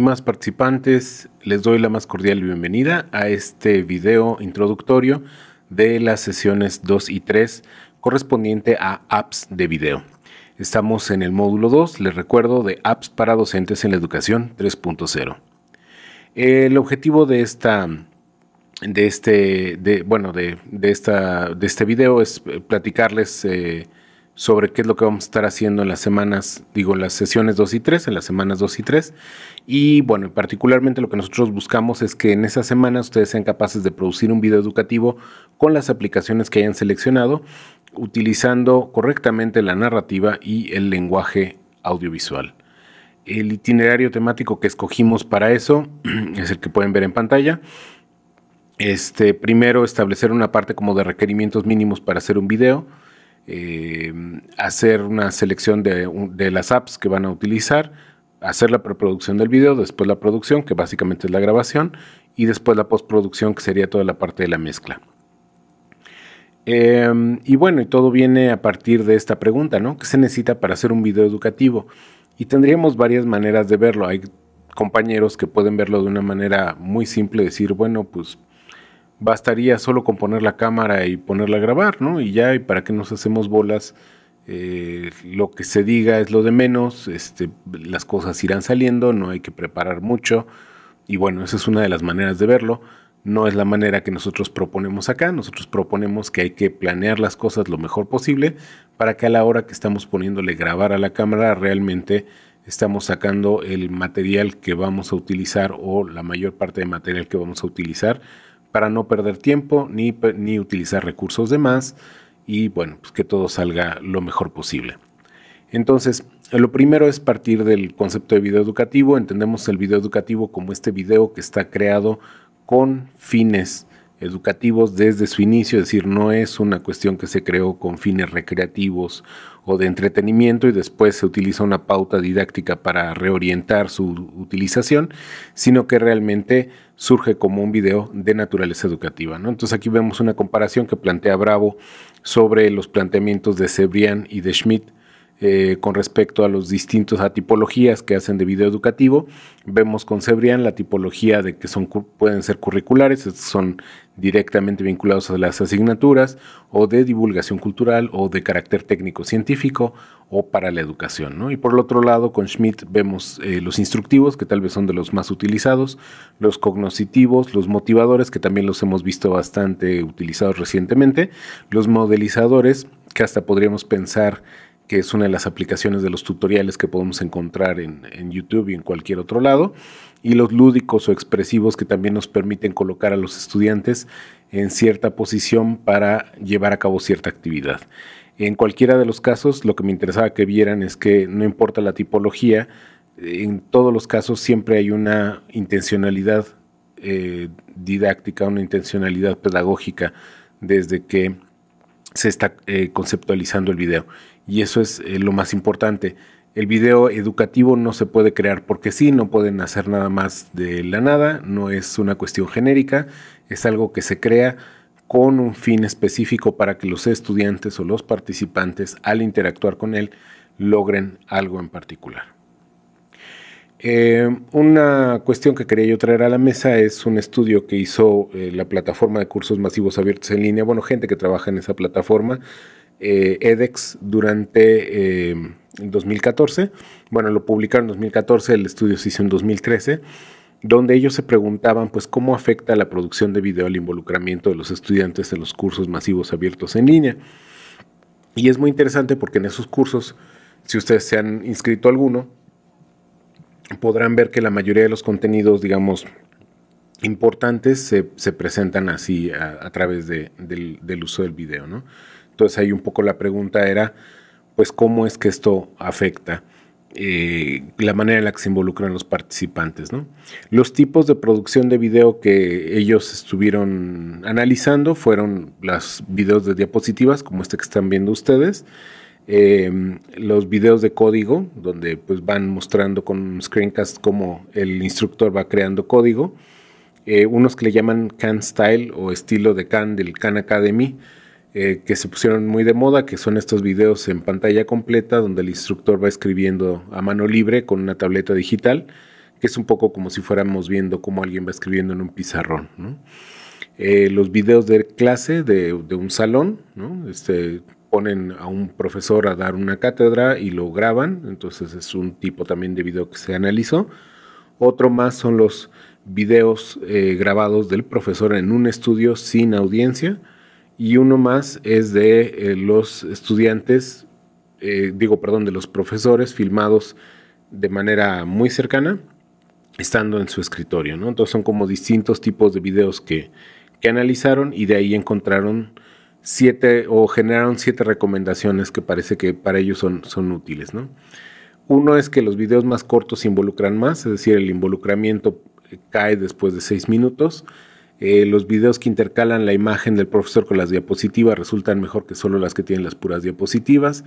más participantes, les doy la más cordial bienvenida a este video introductorio de las sesiones 2 y 3 correspondiente a apps de video. Estamos en el módulo 2, les recuerdo, de apps para docentes en la educación 3.0. El objetivo de esta de este bueno de, esta de este video es eh, platicarles eh, sobre qué es lo que vamos a estar haciendo en las semanas, digo, las sesiones 2 y 3, en las semanas 2 y 3. Y bueno, particularmente lo que nosotros buscamos es que en esas semanas ustedes sean capaces de producir un video educativo con las aplicaciones que hayan seleccionado, utilizando correctamente la narrativa y el lenguaje audiovisual. El itinerario temático que escogimos para eso es el que pueden ver en pantalla. Este, primero establecer una parte como de requerimientos mínimos para hacer un video eh, hacer una selección de, las apps que van a utilizar, hacer la preproducción del video, después la producción, que básicamente es la grabación, y después la postproducción, que sería toda la parte de la mezcla. Em, y bueno, y todo viene a partir de esta pregunta, ¿no? ¿Qué se necesita para hacer un video educativo? Y tendríamos varias maneras de verlo. Hay compañeros que pueden verlo de una manera muy simple, decir, bueno, pues bastaría solo con poner la cámara y ponerla a grabar, ¿no? Y ya, ¿y para qué nos hacemos bolas? Eh, lo que se diga es lo de menos, este, las cosas irán saliendo, no hay que preparar mucho. Y bueno, esa es una de las maneras de verlo. No es la manera que nosotros proponemos acá. Nosotros proponemos que hay que planear las cosas lo mejor posible para que a la hora que estamos poniéndole grabar a la cámara realmente estamos sacando el material que vamos a utilizar o la mayor parte de material que vamos a utilizar para no perder tiempo ni, utilizar recursos de más y bueno, pues que todo salga lo mejor posible. Entonces, lo primero es partir del concepto de video educativo. Entendemos el video educativo como este video que está creado con fines educativos desde su inicio, es decir, no es una cuestión que se creó con fines recreativos o de entretenimiento y después se utiliza una pauta didáctica para reorientar su utilización, sino que realmente surge como un video de naturaleza educativa. ¿no? Entonces aquí vemos una comparación que plantea Bravo sobre los planteamientos de Cebrián y de Schmidt eh, con respecto a los distintos a tipologías que hacen de video educativo. Vemos con Cebrián la tipología de que son, pueden ser curriculares, son directamente vinculados a las asignaturas o de divulgación cultural o de carácter técnico-científico o para la educación. Y por el otro lado, con Schmidt vemos eh, los instructivos, que tal vez son de los más utilizados, los cognoscitivos, los motivadores, que también los hemos visto bastante utilizados recientemente, los modelizadores, que hasta podríamos pensar que es una de las aplicaciones de los tutoriales que podemos encontrar en, YouTube y en cualquier otro lado, y los lúdicos o expresivos que también nos permiten colocar a los estudiantes en cierta posición para llevar a cabo cierta actividad. En cualquiera de los casos, lo que me interesaba que vieran es que no importa la tipología, en todos los casos siempre hay una intencionalidad eh, didáctica, una intencionalidad pedagógica desde que se está eh, conceptualizando el video. Y eso es eh, lo más importante. El video educativo no se puede crear porque sí, no pueden hacer nada más de la nada, no es una cuestión genérica, es algo que se crea con un fin específico para que los estudiantes o los participantes al interactuar con él logren algo en particular. Eh, una cuestión que quería yo traer a la mesa es un estudio que hizo eh, la plataforma de cursos masivos abiertos en línea, bueno, gente que trabaja en esa plataforma, eh, EDEX, durante el 2014. Bueno, lo publicaron en 2014, el estudio se hizo en 2013 donde ellos se preguntaban pues cómo afecta la producción de video al involucramiento de los estudiantes en los cursos masivos abiertos en línea. Y es muy interesante porque en esos cursos, si ustedes se han inscrito a alguno, podrán ver que la mayoría de los contenidos, digamos, importantes se, presentan así a, través del, uso del video, ¿no? Entonces ahí un poco la pregunta era, pues, ¿cómo es que esto afecta? Eh, la manera en la que se involucran los participantes. ¿no? Los tipos de producción de video que ellos estuvieron analizando fueron los videos de diapositivas, como este que están viendo ustedes, Em, los videos de código, donde pues van mostrando con screencast cómo el instructor va creando código. Eh, unos que le llaman can Style o estilo de Can del can Academy, eh, que se pusieron muy de moda, que son estos videos en pantalla completa donde el instructor va escribiendo a mano libre con una tableta digital, que es un poco como si fuéramos viendo cómo alguien va escribiendo en un pizarrón. Eh, los videos de clase de, un salón, ¿no? este, ponen a un profesor a dar una cátedra y lo graban, entonces es un tipo también de video que se analizó. Otro más son los videos eh, grabados del profesor en un estudio sin audiencia y uno más es de eh, los estudiantes, eh, digo, perdón, de los profesores filmados de manera muy cercana estando en su escritorio, ¿no? Entonces son como distintos tipos de videos que, que analizaron y de ahí encontraron siete o generaron siete recomendaciones que parece que para ellos son, útiles. Uno es que los videos más cortos involucran más, es decir, el involucramiento eh, cae después de seis minutos. Eh, los videos que intercalan la imagen del profesor con las diapositivas resultan mejor que solo las que tienen las puras diapositivas.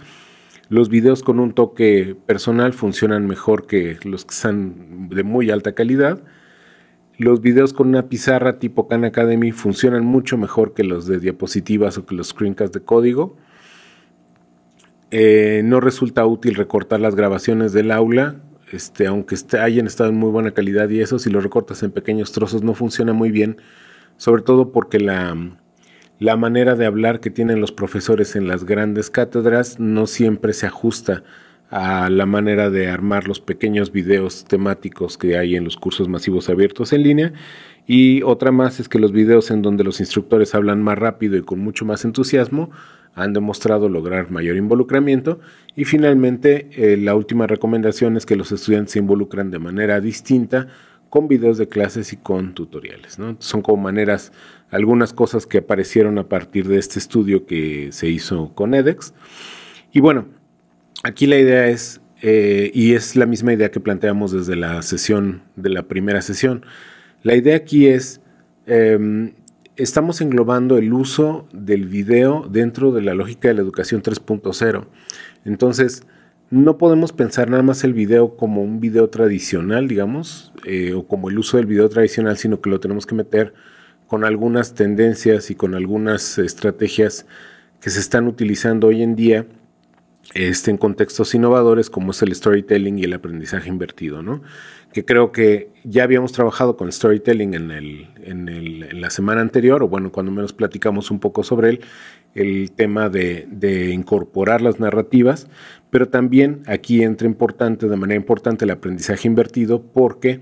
Los videos con un toque personal funcionan mejor que los que están de muy alta calidad los videos con una pizarra tipo Khan Academy funcionan mucho mejor que los de diapositivas o que los screencasts de código. Eh, no resulta útil recortar las grabaciones del aula, este, aunque hayan estado en muy buena calidad y eso, si lo recortas en pequeños trozos no funciona muy bien, sobre todo porque la, la manera de hablar que tienen los profesores en las grandes cátedras no siempre se ajusta a la manera de armar los pequeños videos temáticos que hay en los cursos masivos abiertos en línea. Y otra más es que los videos en donde los instructores hablan más rápido y con mucho más entusiasmo han demostrado lograr mayor involucramiento. Y finalmente, eh, la última recomendación es que los estudiantes se involucran de manera distinta con videos de clases y con tutoriales. ¿no? Son como maneras, algunas cosas que aparecieron a partir de este estudio que se hizo con edX. Y bueno, aquí la idea es, eh, y es la misma idea que planteamos desde la sesión, de la primera sesión, la idea aquí es, em, estamos englobando el uso del video dentro de la lógica de la educación 3.0. Entonces, no podemos pensar nada más el video como un video tradicional, digamos, eh, o como el uso del video tradicional, sino que lo tenemos que meter con algunas tendencias y con algunas estrategias que se están utilizando hoy en día este, en contextos innovadores como es el storytelling y el aprendizaje invertido, que creo que ya habíamos trabajado con storytelling en, el, en, la semana anterior, o bueno, cuando menos platicamos un poco sobre él, el tema de, incorporar las narrativas, pero también aquí entra importante, de manera importante, el aprendizaje invertido, porque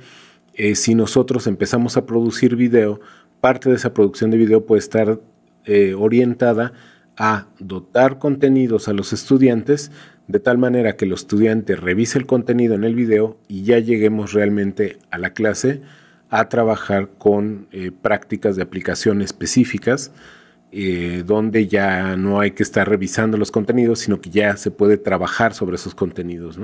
eh, si nosotros empezamos a producir video, parte de esa producción de video puede estar eh, orientada a dotar contenidos a los estudiantes de tal manera que el estudiante revise el contenido en el video y ya lleguemos realmente a la clase a trabajar con eh, prácticas de aplicación específicas eh, donde ya no hay que estar revisando los contenidos, sino que ya se puede trabajar sobre esos contenidos.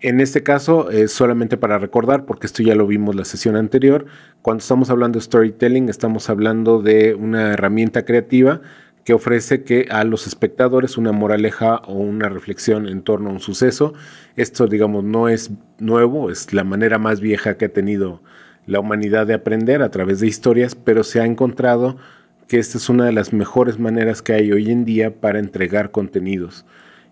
En este caso, eh, solamente para recordar, porque esto ya lo vimos la sesión anterior, cuando estamos hablando de storytelling, estamos hablando de una herramienta creativa que ofrece que a los espectadores una moraleja o una reflexión en torno a un suceso. Esto, digamos, no es nuevo, es la manera más vieja que ha tenido la humanidad de aprender a través de historias, pero se ha encontrado que esta es una de las mejores maneras que hay hoy en día para entregar contenidos.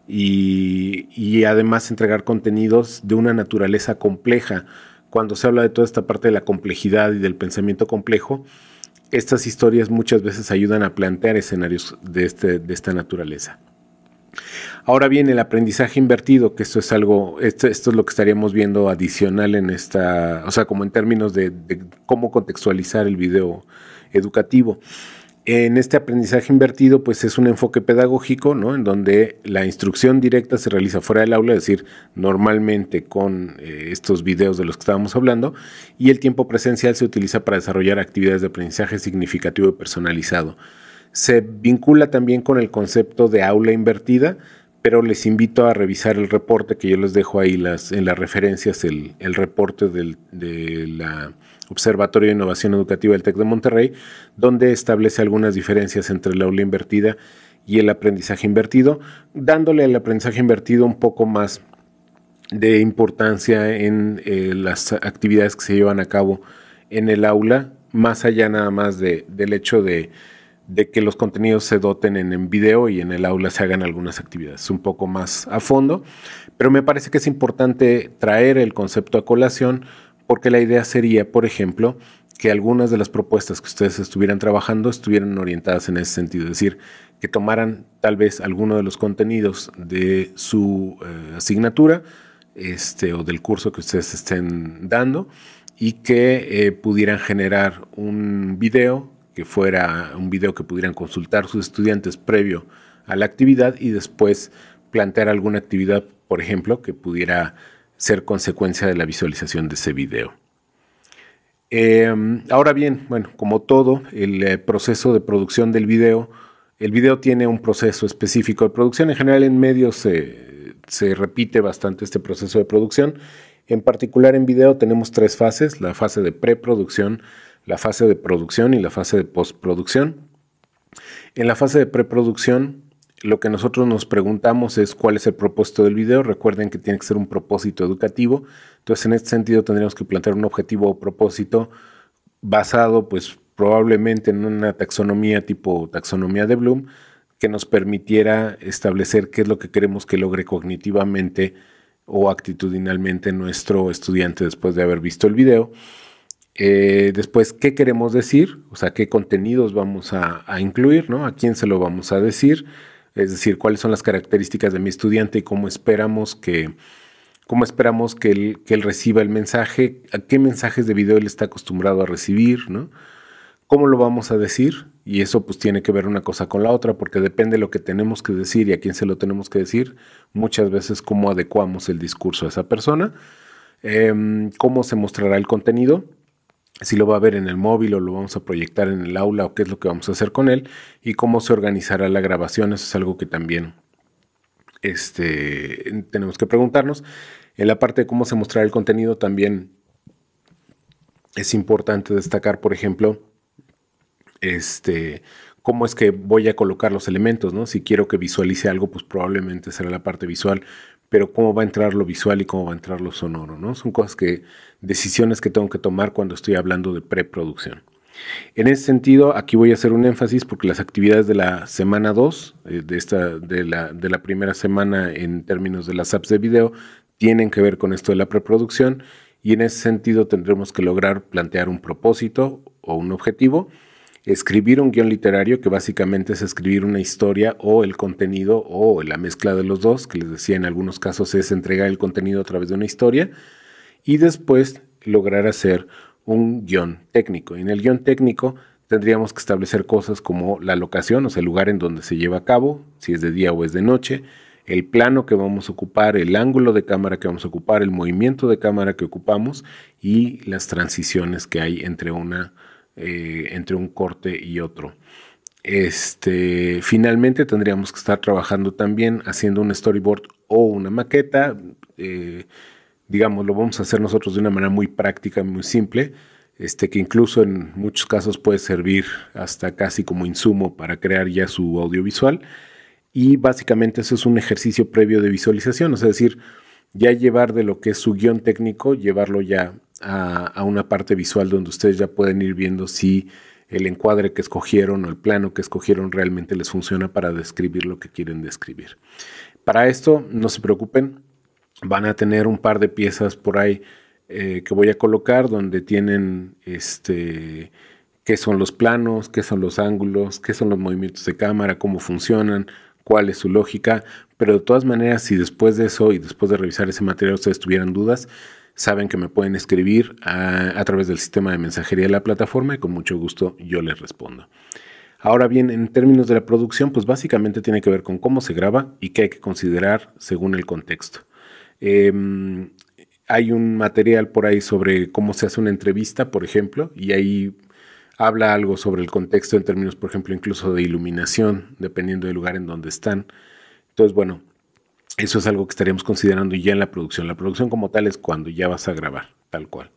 Y, y, además entregar contenidos de una naturaleza compleja. Cuando se habla de toda esta parte de la complejidad y del pensamiento complejo, estas historias muchas veces ayudan a plantear escenarios de, este, de esta naturaleza. Ahora bien, el aprendizaje invertido, que esto es algo, esto, es lo que estaríamos viendo adicional en esta, o sea, como en términos de cómo contextualizar el video educativo. En este aprendizaje invertido, pues es un enfoque pedagógico, ¿no? En donde la instrucción directa se realiza fuera del aula, es decir, normalmente con eh, estos videos de los que estábamos hablando, y el tiempo presencial se utiliza para desarrollar actividades de aprendizaje significativo y personalizado. Se vincula también con el concepto de aula invertida, pero les invito a revisar el reporte que yo les dejo ahí en las referencias, el, reporte de la Observatorio de Innovación Educativa del TEC de Monterrey, donde establece algunas diferencias entre el aula invertida y el aprendizaje invertido, dándole al aprendizaje invertido un poco más de importancia en eh, las actividades que se llevan a cabo en el aula, más allá nada más del hecho de, que los contenidos se doten en, en, video y en el aula se hagan algunas actividades un poco más a fondo, pero me parece que es importante traer el concepto a colación porque la idea sería, por ejemplo, que algunas de las propuestas que ustedes estuvieran trabajando estuvieran orientadas en ese sentido, es decir, que tomaran tal vez alguno de los contenidos de su eh, asignatura este, o del curso que ustedes estén dando y que eh, pudieran generar un video que fuera un video que pudieran consultar sus estudiantes previo a la actividad y después plantear alguna actividad, por ejemplo, que pudiera ser consecuencia de la visualización de ese video. Em, ahora bien, bueno, como todo, el eh, proceso de producción del video, el video tiene un proceso específico de producción. En general, en medios se, eh, se repite bastante este proceso de producción. En particular, en video tenemos tres fases: la fase de preproducción, la fase de producción y la fase de postproducción. En la fase de preproducción, lo que nosotros nos preguntamos es cuál es el propósito del video. Recuerden que tiene que ser un propósito educativo. Entonces, en este sentido, tendríamos que plantear un objetivo o propósito basado, pues, probablemente en una taxonomía tipo taxonomía de Bloom, que nos permitiera establecer qué es lo que queremos que logre cognitivamente o actitudinalmente nuestro estudiante después de haber visto el video. Eh, después, ¿qué queremos decir? O sea, qué contenidos vamos a, a incluir, ¿no? ¿A quién se lo vamos a decir? Es decir, cuáles son las características de mi estudiante y cómo esperamos que, cómo esperamos que él, reciba el mensaje, a qué mensajes de video él está acostumbrado a recibir, ¿Cómo lo vamos a decir? Y eso pues tiene que ver una cosa con la otra, porque depende de lo que tenemos que decir y a quién se lo tenemos que decir, muchas veces cómo adecuamos el discurso a esa persona, em, cómo se mostrará el contenido si lo va a ver en el móvil o lo vamos a proyectar en el aula o qué es lo que vamos a hacer con él y cómo se organizará la grabación. Eso es algo que también este, tenemos que preguntarnos. En la parte de cómo se mostrará el contenido también es importante destacar, por ejemplo, este, cómo es que voy a colocar los elementos, ¿no? Si quiero que visualice algo, pues probablemente será la parte visual, pero cómo va a entrar lo visual y cómo va a entrar lo sonoro, ¿no? Son cosas que, decisiones que tengo que tomar cuando estoy hablando de preproducción. En ese sentido, aquí voy a hacer un énfasis porque las actividades de la semana 2, eh, de, la, de la primera semana en términos de las apps de video, tienen que ver con esto de la preproducción y en ese sentido tendremos que lograr plantear un propósito o un objetivo escribir un guión literario, que básicamente es escribir una historia o el contenido o la mezcla de los dos, que les decía en algunos casos es entregar el contenido a través de una historia, y después lograr hacer un guión técnico. en el guión técnico tendríamos que establecer cosas como la locación, o sea, el lugar en donde se lleva a cabo, si es de día o es de noche, el plano que vamos a ocupar, el ángulo de cámara que vamos a ocupar, el movimiento de cámara que ocupamos y las transiciones que hay entre una eh, entre un corte y otro. Este, finalmente tendríamos que estar trabajando también haciendo un storyboard o una maqueta. Eh, digamos, lo vamos a hacer nosotros de una manera muy práctica, muy simple, este, que incluso en muchos casos puede servir hasta casi como insumo para crear ya su audiovisual. Y básicamente eso es un ejercicio previo de visualización, es decir, ya llevar de lo que es su guión técnico, llevarlo ya a, una parte visual donde ustedes ya pueden ir viendo si el encuadre que escogieron o el plano que escogieron realmente les funciona para describir lo que quieren describir. Para esto, no se preocupen, van a tener un par de piezas por ahí eh, que voy a colocar donde tienen este qué son los planos, qué son los ángulos, qué son los movimientos de cámara, cómo funcionan, cuál es su lógica, pero de todas maneras si después de eso y después de revisar ese material ustedes tuvieran dudas, saben que me pueden escribir a, través del sistema de mensajería de la plataforma y con mucho gusto yo les respondo. Ahora bien, en términos de la producción, pues básicamente tiene que ver con cómo se graba y qué hay que considerar según el contexto. Em, hay un material por ahí sobre cómo se hace una entrevista, por ejemplo, y ahí habla algo sobre el contexto en términos, por ejemplo, incluso de iluminación, dependiendo del lugar en donde están. Entonces, bueno, eso es algo que estaríamos considerando ya en la producción. La producción como tal es cuando ya vas a grabar, tal cual.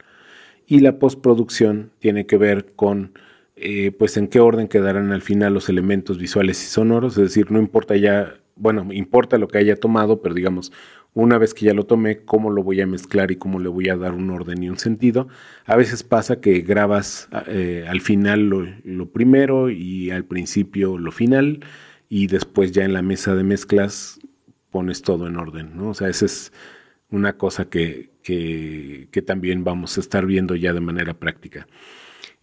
Y la postproducción tiene que ver con, eh, pues, en qué orden quedarán al final los elementos visuales y sonoros. Es decir, no importa ya, bueno, importa lo que haya tomado, pero digamos, una vez que ya lo tomé, cómo lo voy a mezclar y cómo le voy a dar un orden y un sentido. A veces pasa que grabas eh, al final lo primero y al principio lo final y después ya en la mesa de mezclas pones todo en orden, ¿no? O sea, esa es una cosa que, que, también vamos a estar viendo ya de manera práctica.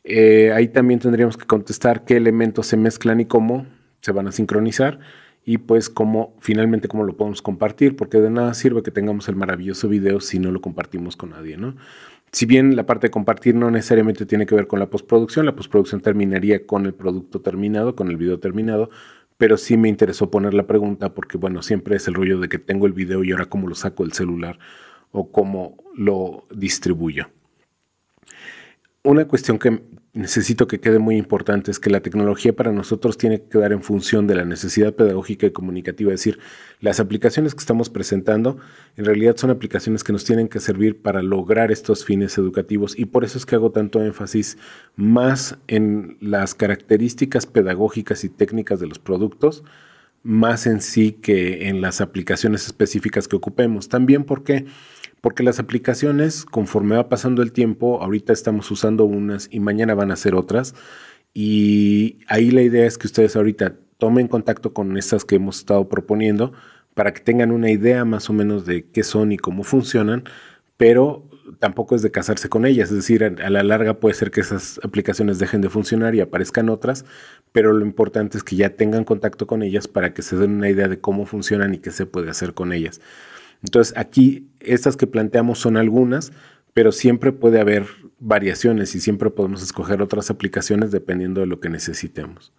Eh, ahí también tendríamos que contestar qué elementos se mezclan y cómo se van a sincronizar y pues cómo finalmente cómo lo podemos compartir, porque de nada sirve que tengamos el maravilloso video si no lo compartimos con nadie, ¿no? Si bien la parte de compartir no necesariamente tiene que ver con la postproducción, la postproducción terminaría con el producto terminado, con el video terminado, pero sí me interesó poner la pregunta porque, bueno, siempre es el rollo de que tengo el video y ahora cómo lo saco del celular o cómo lo distribuyo. Una cuestión que, necesito que quede muy importante es que la tecnología para nosotros tiene que quedar en función de la necesidad pedagógica y comunicativa. Es decir, las aplicaciones que estamos presentando en realidad son aplicaciones que nos tienen que servir para lograr estos fines educativos y por eso es que hago tanto énfasis más en las características pedagógicas y técnicas de los productos más en sí que en las aplicaciones específicas que ocupemos. También porque porque las aplicaciones, conforme va pasando el tiempo, ahorita estamos usando unas y mañana van a ser otras. Y ahí la idea es que ustedes ahorita tomen contacto con estas que hemos estado proponiendo para que tengan una idea más o menos de qué son y cómo funcionan, pero tampoco es de casarse con ellas, es decir, a la larga puede ser que esas aplicaciones dejen de funcionar y aparezcan otras, pero lo importante es que ya tengan contacto con ellas para que se den una idea de cómo funcionan y qué se puede hacer con ellas. Entonces, aquí estas que planteamos son algunas, pero siempre puede haber variaciones y siempre podemos escoger otras aplicaciones dependiendo de lo que necesitemos.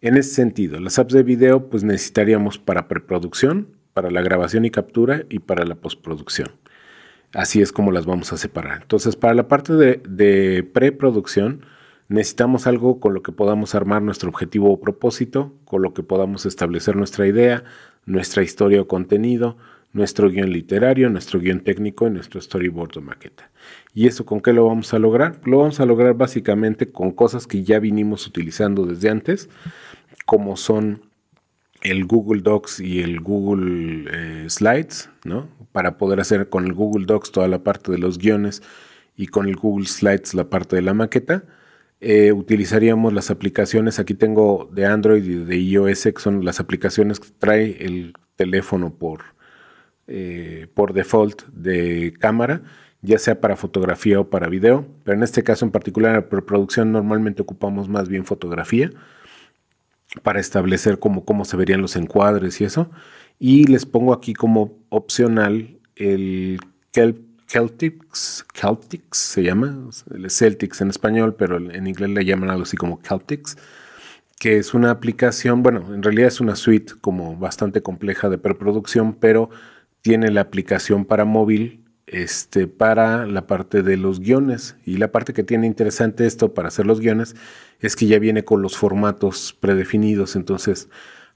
En ese sentido, las apps de video pues necesitaríamos para preproducción, para la grabación y captura y para la postproducción. Así es como las vamos a separar. Entonces, para la parte de, de preproducción, necesitamos algo con lo que podamos armar nuestro objetivo o propósito, con lo que podamos establecer nuestra idea, nuestra historia o contenido, nuestro guión literario, nuestro guión técnico y nuestro storyboard o maqueta. ¿Y eso con qué lo vamos a lograr? Lo vamos a lograr básicamente con cosas que ya vinimos utilizando desde antes, como son el Google Docs y el Google eh, Slides, ¿no? Para poder hacer con el Google Docs toda la parte de los guiones y con el Google Slides la parte de la maqueta. Eh, utilizaríamos las aplicaciones, aquí tengo de Android y de iOS, que son las aplicaciones que trae el teléfono por, eh, por default de cámara, ya sea para fotografía o para video, pero en este caso en particular la preproducción normalmente ocupamos más bien fotografía para establecer cómo, cómo se verían los encuadres y eso. Y les pongo aquí como opcional el Celtics, Celtics se llama, el Celtics en español, pero en inglés le llaman algo así como Celtics, que es una aplicación, bueno, en realidad es una suite como bastante compleja de preproducción, pero tiene la aplicación para móvil este, para la parte de los guiones. Y la parte que tiene interesante esto para hacer los guiones es que ya viene con los formatos predefinidos, entonces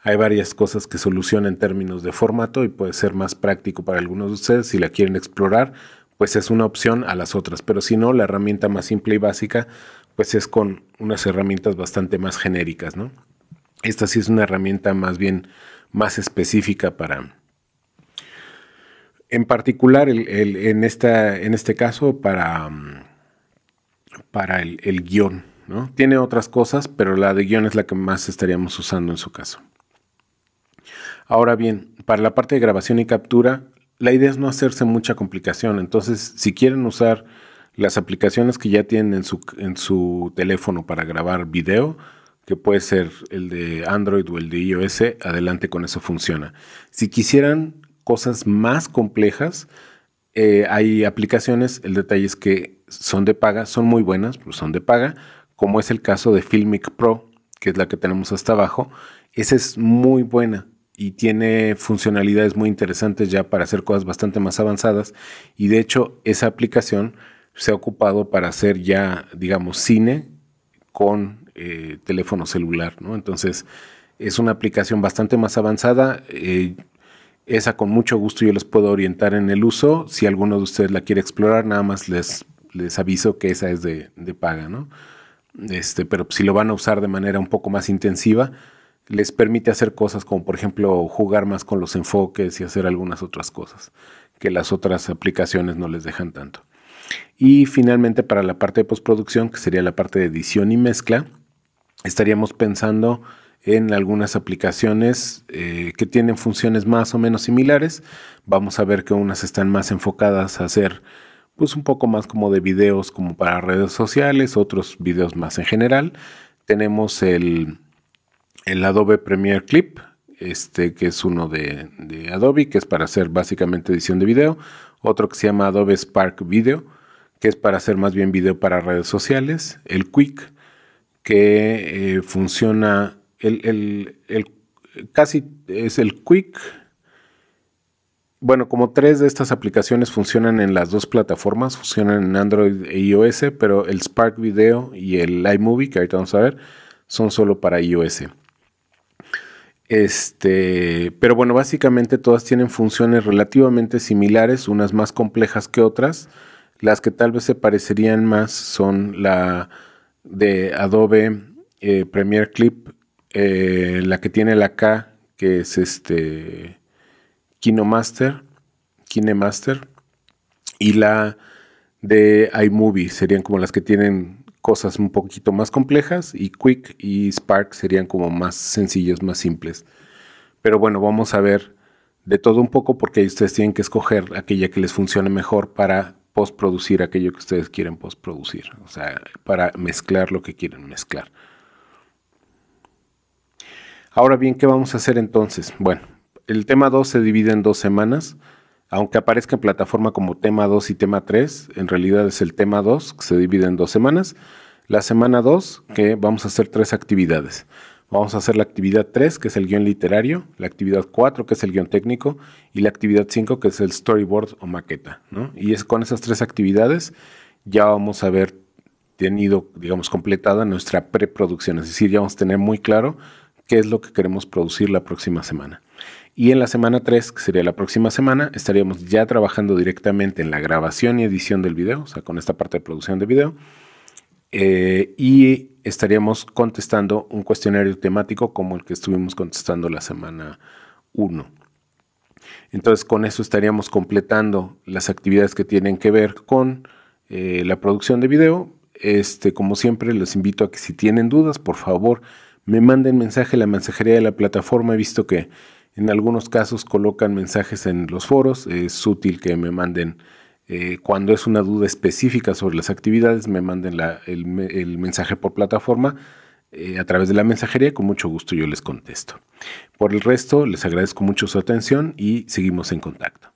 hay varias cosas que soluciona en términos de formato y puede ser más práctico para algunos de ustedes si la quieren explorar, pues es una opción a las otras. Pero si no, la herramienta más simple y básica, pues es con unas herramientas bastante más genéricas, ¿no? Esta sí es una herramienta más bien más específica para, en particular en, este caso para, mm, para el, guión. ¿no? Tiene otras cosas, pero la de guión es la que más estaríamos usando en su caso. Ahora bien, para la parte de grabación y captura, la idea es no hacerse mucha complicación. Entonces, si quieren usar las aplicaciones que ya tienen en su, en su teléfono para grabar video, que puede ser el de Android o el de iOS, adelante con eso funciona. Si quisieran cosas más complejas. Eh, hay aplicaciones, el detalle es que son de paga, son muy buenas, pero son de paga, como es el caso de Filmic Pro, que es la que tenemos hasta abajo. Esa es muy buena y tiene funcionalidades muy interesantes ya para hacer cosas bastante más avanzadas. Y de hecho, esa aplicación se ha ocupado para hacer ya, digamos, cine con eh, teléfono celular, Entonces, es una aplicación bastante más avanzada. Eh, esa con mucho gusto yo les puedo orientar en el uso. Si alguno de ustedes la quiere explorar, nada más les, les aviso que esa es de, de paga, ¿no? Este, pero si lo van a usar de manera un poco más intensiva, les permite hacer cosas como por ejemplo jugar más con los enfoques y hacer algunas otras cosas que las otras aplicaciones no les dejan tanto. Y finalmente para la parte de postproducción, que sería la parte de edición y mezcla, estaríamos pensando en algunas aplicaciones eh, que tienen funciones más o menos similares. Vamos a ver que unas están más enfocadas a hacer pues un poco más como de videos como para redes sociales, otros videos más en general. Tenemos el, Adobe Premiere Clip, este que es uno de, Adobe, que es para hacer básicamente edición de video. Otro que se llama Adobe Spark Video, que es para hacer más bien video para redes sociales. El Quick, que eh, funciona el, casi es el Quick. Bueno, como tres de estas aplicaciones funcionan en las dos plataformas, funcionan en Android e iOS, pero el Spark Video y el iMovie, que ahorita vamos a ver, son solo para iOS. Este, pero bueno, básicamente todas tienen funciones relativamente similares, unas más complejas que otras. Las que tal vez se parecerían más son la de Adobe eh, Premiere Clip eh, la que tiene la K, que es este KinoMaster, KineMaster, y la de iMovie serían como las que tienen cosas un poquito más complejas y Quick y Spark serían como más sencillos, más simples. Pero bueno, vamos a ver de todo un poco porque ustedes tienen que escoger aquella que les funcione mejor para postproducir aquello que ustedes quieren postproducir, o sea, para mezclar lo que quieren mezclar. Ahora bien, ¿qué vamos a hacer entonces? Bueno, el tema 2 se divide en dos semanas. Aunque aparezca en plataforma como tema 2 y tema 3, en realidad es el tema 2 que se divide en dos semanas. La semana 2, que vamos a hacer tres actividades. Vamos a hacer la actividad 3, que es el guión literario, la actividad 4, que es el guión técnico, y la actividad 5, que es el storyboard o maqueta. Y es con esas tres actividades ya vamos a haber tenido, digamos, completada nuestra preproducción. Es decir, ya vamos a tener muy claro qué es lo que queremos producir la próxima semana. Y en la semana 3, que sería la próxima semana, estaríamos ya trabajando directamente en la grabación y edición del video, o sea, con esta parte de producción de video. Eh, y estaríamos contestando un cuestionario temático como el que estuvimos contestando la semana 1. Entonces, con eso estaríamos completando las actividades que tienen que ver con eh, la producción de video. Este, como siempre, les invito a que si tienen dudas, por favor, me manden mensaje la mensajería de la plataforma. He visto que en algunos casos colocan mensajes en los foros. Es útil que me manden, eh, cuando es una duda específica sobre las actividades, me manden el, mensaje por plataforma eh, a través de la mensajería. Con mucho gusto yo les contesto. Por el resto, les agradezco mucho su atención y seguimos en contacto.